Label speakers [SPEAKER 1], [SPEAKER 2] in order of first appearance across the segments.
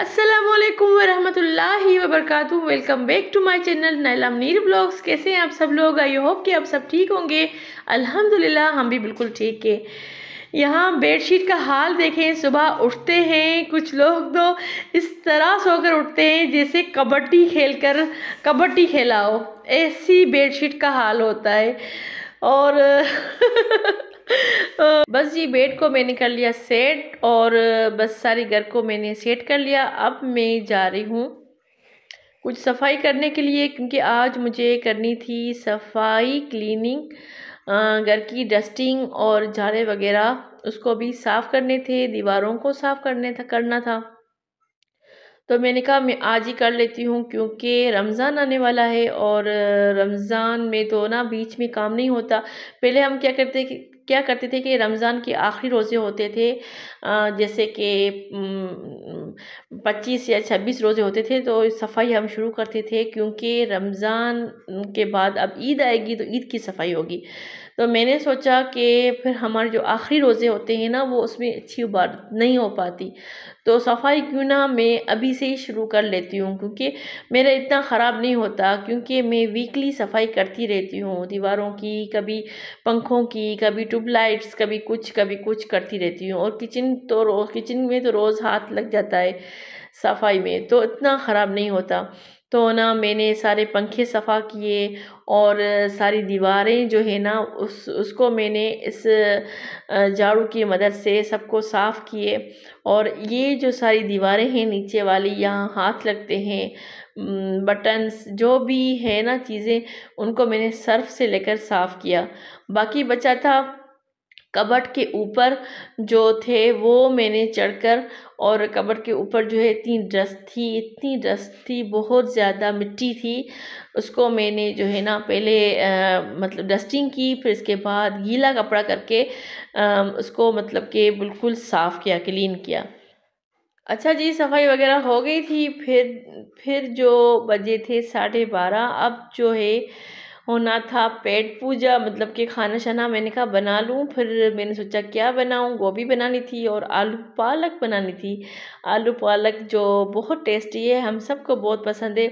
[SPEAKER 1] असलकम वरहमतुल्लाहि वबरकत welcome back to my channel Naila Mir blogs कैसे हैं आप सब लोग आई होप कि आप सब ठीक होंगे अल्हम्दुलिल्लाह हम भी बिल्कुल ठीक है यहाँ बेडशीट का हाल देखें सुबह उठते हैं कुछ लोग तो इस तरह सोकर उठते हैं जैसे कबड्डी खेल कर कबड्डी खेलाओ ऐसी बेडशीट का हाल होता है और बस ये बेड को मैंने कर लिया सेट और बस सारे घर को मैंने सेट कर लिया अब मैं जा रही हूँ कुछ सफाई करने के लिए क्योंकि आज मुझे करनी थी सफाई क्लीनिंग घर की डस्टिंग और झाड़े वगैरह उसको भी साफ़ करने थे दीवारों को साफ़ करने था करना था तो मैंने कहा मैं आज ही कर लेती हूँ क्योंकि रमज़ान आने वाला है और रमज़ान में तो ना बीच में काम नहीं होता पहले हम क्या करते क्या करते थे कि रमज़ान के आखिरी रोज़े होते थे जैसे कि पच्चीस या छब्बीस रोज़े होते थे तो सफ़ाई हम शुरू करते थे क्योंकि रमज़ान के बाद अब ईद आएगी तो ईद की सफ़ाई होगी तो मैंने सोचा कि फिर हमारे जो आखिरी रोज़े होते हैं ना वो उसमें अच्छी उबार नहीं हो पाती तो सफ़ाई क्यों ना मैं अभी से ही शुरू कर लेती हूँ क्योंकि मेरा इतना ख़राब नहीं होता क्योंकि मैं वीकली सफ़ाई करती रहती हूँ दीवारों की कभी पंखों की कभी ट्यूबलाइट्स कभी कुछ कभी कुछ करती रहती हूँ और किचन तो किचन में तो रोज़ हाथ लग जाता है सफाई में तो इतना ख़राब नहीं होता तो ना मैंने सारे पंखे सफ़ा किए और सारी दीवारें जो है ना उस उसको मैंने इस झाड़ू की मदद से सबको साफ़ किए और ये जो सारी दीवारें हैं नीचे वाली यहाँ हाथ लगते हैं बटन्स जो भी है ना चीज़ें उनको मैंने सर्फ से लेकर साफ़ किया बाकी बचा था कबट के ऊपर जो थे वो मैंने चढ़कर और कबट के ऊपर जो है इतनी डस्ट थी इतनी डस्ट थी बहुत ज़्यादा मिट्टी थी उसको मैंने जो है ना पहले आ, मतलब डस्टिंग की फिर इसके बाद गीला कपड़ा करके आ, उसको मतलब के बिल्कुल साफ़ किया क्लीन किया अच्छा जी सफाई वगैरह हो गई थी फिर फिर जो बजे थे साढ़े बारह अब जो है होना था पेट पूजा मतलब कि खाना शाना मैंने कहा बना लूँ फिर मैंने सोचा क्या बनाऊँ गोभी बनानी थी और आलू पालक बनानी थी आलू पालक जो बहुत टेस्टी है हम सबको बहुत पसंद है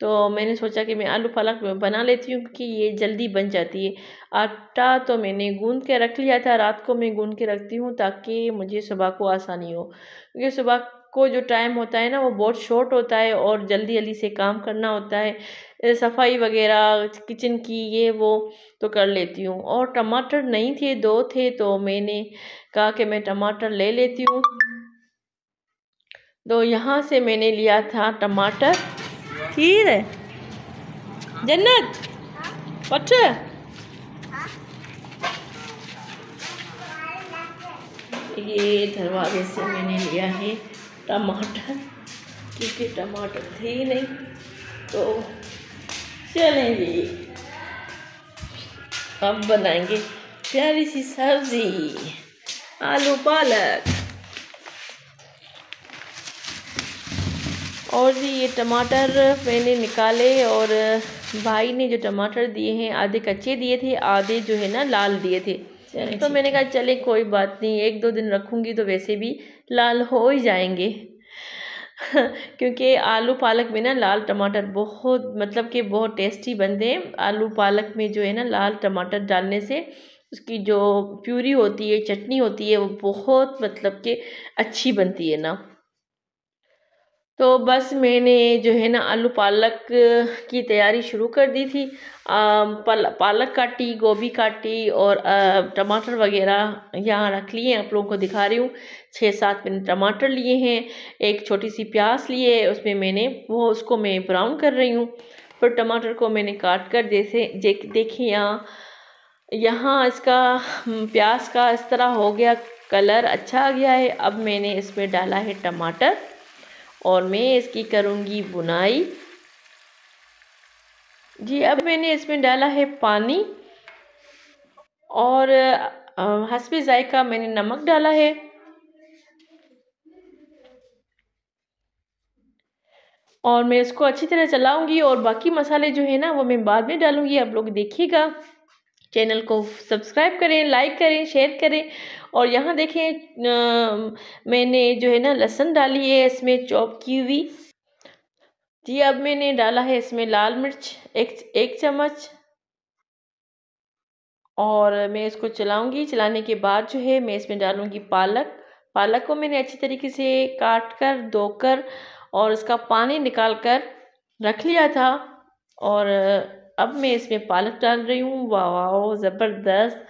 [SPEAKER 1] तो मैंने सोचा कि मैं आलू पालक बना लेती हूँ क्योंकि ये जल्दी बन जाती है आटा तो मैंने गूंद के रख लिया था रात को मैं गूंद के रखती हूँ ताकि मुझे सुबह को आसानी हो क्योंकि सुबह को जो टाइम होता है ना वो बहुत शॉर्ट होता है और जल्दी जल्दी से काम करना होता है सफाई वगैरह किचन की ये वो तो कर लेती हूँ और टमाटर नहीं थे दो थे तो मैंने कहा कि मैं टमाटर ले लेती हूँ तो यहाँ से मैंने लिया था टमाटर खीर है जन्नत पट ये दरवाजे से मैंने लिया है टमाटर क्योंकि टमाटर थे ही नहीं तो चलें जी अब बनाएंगे प्यारी सी सब्जी आलू पालक और जी ये टमाटर मैंने निकाले और भाई ने जो टमाटर दिए हैं आधे कच्चे दिए थे आधे जो है ना लाल दिए थे तो मैंने कहा चले कोई बात नहीं एक दो दिन रखूंगी तो वैसे भी लाल हो ही जाएंगे क्योंकि आलू पालक में ना लाल टमाटर बहुत मतलब कि बहुत टेस्टी बनते हैं आलू पालक में जो है ना लाल टमाटर डालने से उसकी जो प्यूरी होती है चटनी होती है वो बहुत मतलब कि अच्छी बनती है ना तो बस मैंने जो है ना आलू पालक की तैयारी शुरू कर दी थी पल, पालक काटी गोभी काटी और टमाटर वगैरह यहाँ रख लिए आप लोगों को दिखा रही हूँ छः सात मैंने टमाटर लिए हैं एक छोटी सी प्याज लिए उसमें मैंने वो उसको मैं ब्राउन कर रही हूँ फिर टमाटर को मैंने काट कर जैसे देखिए यहाँ यहाँ इसका हम्म, प्याज का इस तरह हो गया कलर अच्छा आ गया है अब मैंने इसमें डाला है टमाटर और मैं इसकी करूँगी बुनाई जी अब मैंने इसमें डाला है पानी और हंसबी जायका मैंने नमक डाला है और मैं इसको अच्छी तरह चलाऊंगी और बाकी मसाले जो है ना वो मैं बाद में डालूंगी आप लोग देखिएगा चैनल को सब्सक्राइब करें लाइक करें शेयर करें और यहाँ देखें आ, मैंने जो है ना लहसुन डाली है इसमें चॉप की हुई जी अब मैंने डाला है इसमें लाल मिर्च एक एक चम्मच और मैं इसको चलाऊंगी चलाने के बाद जो है मैं इसमें डालूंगी पालक पालक को मैंने अच्छी तरीके से काट कर धोकर और उसका पानी निकाल कर रख लिया था और अब मैं इसमें पालक डाल रही हूँ वाह ज़बरदस्त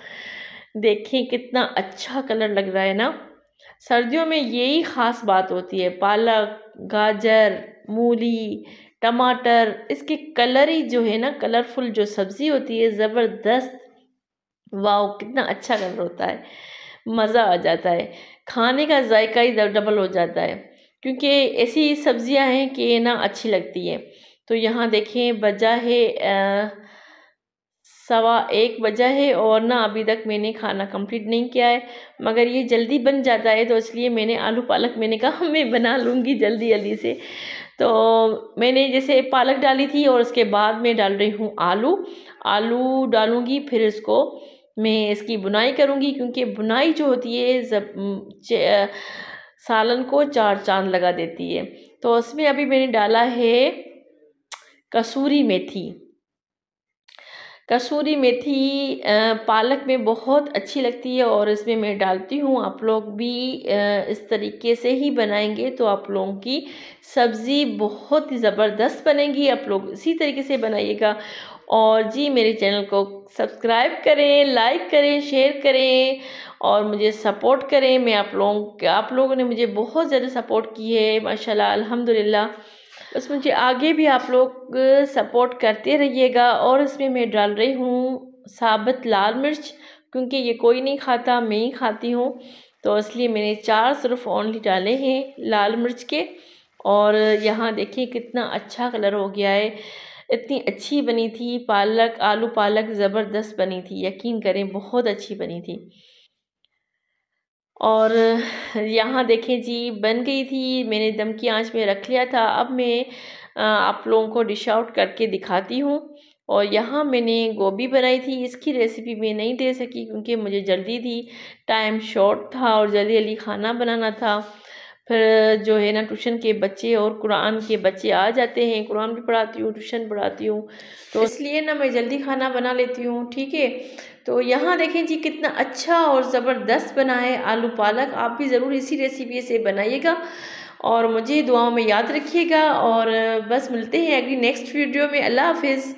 [SPEAKER 1] देखें कितना अच्छा कलर लग रहा है ना सर्दियों में यही ख़ास बात होती है पालक गाजर मूली टमाटर इसके कलर ही जो है ना कलरफुल जो सब्ज़ी होती है ज़बरदस्त वाह कितना अच्छा कलर होता है मज़ा आ जाता है खाने का जायका ही डबल हो जाता है क्योंकि ऐसी सब्ज़ियां हैं कि ना अच्छी लगती है तो यहाँ देखें बजा है सवा एक बजा है और ना अभी तक मैंने खाना कंप्लीट नहीं किया है मगर ये जल्दी बन जाता है तो इसलिए मैंने आलू पालक मैंने कहा हाँ, मैं बना लूँगी जल्दी जल्दी से तो मैंने जैसे पालक डाली थी और उसके बाद मैं डाल रही हूँ आलू आलू डालूँगी फिर इसको मैं इसकी बुनाई करूँगी क्योंकि बुनाई जो होती है जब सालन को चार चांद लगा देती है तो उसमें अभी मैंने डाला है कसूरी मेथी कसूरी मेथी पालक में बहुत अच्छी लगती है और इसमें मैं डालती हूँ आप लोग भी इस तरीके से ही बनाएंगे तो आप लोगों की सब्ज़ी बहुत ही ज़बरदस्त बनेगी आप लोग इसी तरीके से बनाइएगा और जी मेरे चैनल को सब्सक्राइब करें लाइक करें शेयर करें और मुझे सपोर्ट करें मैं आप लोगों आप लोगों ने मुझे बहुत ज़्यादा सपोर्ट की है माशाल्लाह अल्हम्दुलिल्लाह बस मुझे आगे भी आप लोग सपोर्ट करते रहिएगा और इसमें मैं डाल रही हूँ साबित लाल मिर्च क्योंकि ये कोई नहीं खाता मैं ही खाती हूँ तो इसलिए मैंने चार सिर्फ ओनली डाले हैं लाल मिर्च के और यहाँ देखिए कितना अच्छा कलर हो गया है इतनी अच्छी बनी थी पालक आलू पालक ज़बरदस्त बनी थी यकीन करें बहुत अच्छी बनी थी और यहाँ देखें जी बन गई थी मैंने दम की आंच में रख लिया था अब मैं आप लोगों को डिश आउट करके दिखाती हूँ और यहाँ मैंने गोभी बनाई थी इसकी रेसिपी मैं नहीं दे सकी क्योंकि मुझे जल्दी थी टाइम शॉर्ट था और जल्दी जल्दी खाना बनाना था फिर जो है ना ट्यूशन के बच्चे और कुरान के बच्चे आ जाते हैं कुरान भी पढ़ाती हूँ ट्यूशन पढ़ाती हूँ तो इसलिए ना मैं जल्दी खाना बना लेती हूँ ठीक है तो यहाँ देखें जी कितना अच्छा और ज़बरदस्त बना है आलू पालक आप भी ज़रूर इसी रेसिपी से बनाइएगा और मुझे दुआओं में याद रखिएगा और बस मिलते हैं अगली नेक्स्ट वीडियो में अल्लाह हाफिज़